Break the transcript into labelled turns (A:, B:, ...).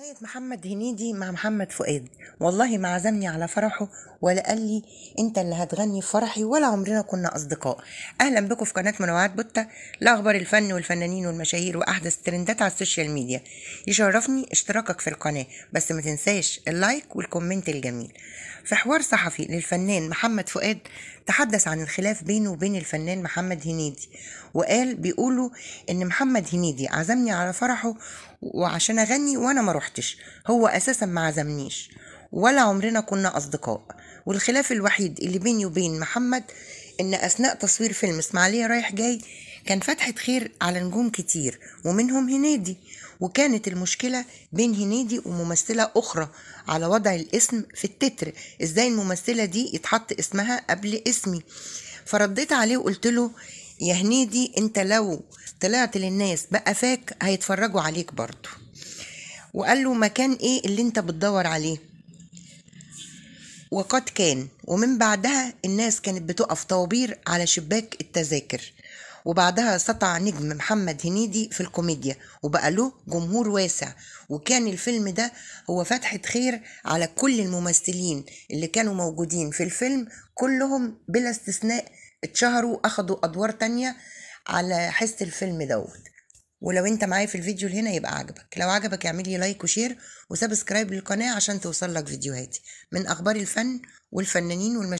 A: ولاية محمد هنيدي مع محمد فؤاد والله ما عزمني على فرحه ولا قال لي انت اللي هتغني في فرحي ولا عمرنا كنا اصدقاء اهلا بكم في قناه منوعات بوتا لاخبار الفن والفنانين والمشاهير واحدث ترندات على السوشيال ميديا يشرفني اشتراكك في القناه بس ما تنساش اللايك والكومنت الجميل في حوار صحفي للفنان محمد فؤاد تحدث عن الخلاف بينه وبين الفنان محمد هنيدي وقال بيقولوا ان محمد هنيدي عزمني على فرحه وعشان اغني وانا ما روحتش هو اساسا ما عزمنيش ولا عمرنا كنا اصدقاء والخلاف الوحيد اللي بيني وبين محمد إن أثناء تصوير فيلم إسماعيلية رايح جاي كان فتحت خير على نجوم كتير ومنهم هنيدي وكانت المشكلة بين هنيدي وممثلة أخرى على وضع الاسم في التتر إزاي الممثلة دي يتحط اسمها قبل اسمي فرديت عليه وقلت له يا هنيدي انت لو طلعت للناس بقفاك هيتفرجوا عليك برضه وقال له مكان ايه اللي انت بتدور عليه وقد كان ومن بعدها الناس كانت بتقف طوابير على شباك التذاكر وبعدها سطع نجم محمد هنيدي في الكوميديا وبقى له جمهور واسع وكان الفيلم ده هو فتحة خير على كل الممثلين اللي كانوا موجودين في الفيلم كلهم بلا استثناء اتشهروا أخدوا أدوار تانية على حس الفيلم دوت ولو انت معايا في الفيديو هنا يبقى عجبك لو عجبك اعمل لي لايك وشير وسبسكرايب للقناه عشان توصل لك فيديوهاتي من اخبار الفن والفنانين والمشاهير